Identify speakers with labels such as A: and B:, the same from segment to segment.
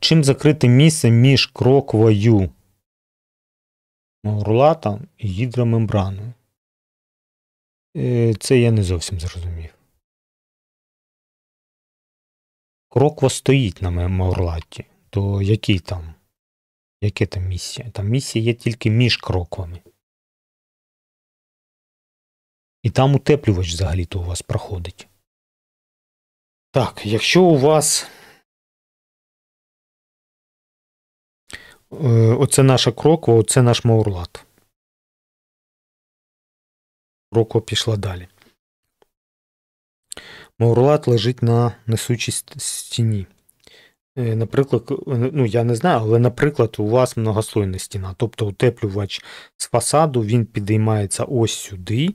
A: Чим закрити місце між кроквою горлата ну, і гідромембраною? Е, це я не зовсім зрозумів. Кроква стоїть на моєму То який там? Яке там місія? Там місія є тільки між кроквами. І там утеплювач взагалі-то у вас проходить. Так, якщо у вас. Оце наша кроква, оце наш Маурлат. Кроква пішла далі.
B: Маурлат лежить на несучій стіні. Е, наприклад, ну я не знаю, але, наприклад, у вас многослойна стіна. Тобто утеплювач з фасаду він підіймається ось сюди,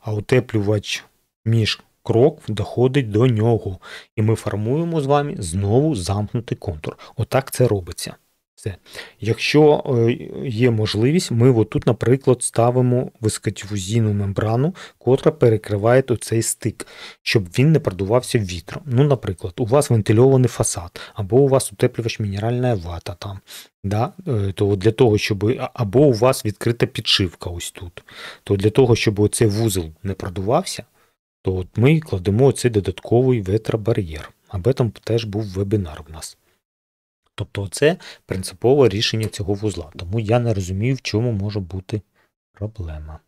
B: а утеплювач між крок доходить до нього. І ми формуємо з вами знову замкнутий контур. Отак це робиться це. Якщо е, є можливість, ми отут, наприклад, ставимо вискотівузійну мембрану, котра перекриває цей стик, щоб він не продувався вітром. Ну, наприклад, у вас вентильований фасад, або у вас утеплювач мінеральна вата там. Да? Е, то для того, щоб Або у вас відкрита підшивка ось тут. То для того, щоб оцей вузол не продувався, то от ми кладемо цей додатковий ветробар'єр. Об этом теж був вебінар у нас. Тобто це принципове рішення цього вузла. Тому я не розумію,
A: в чому може бути проблема.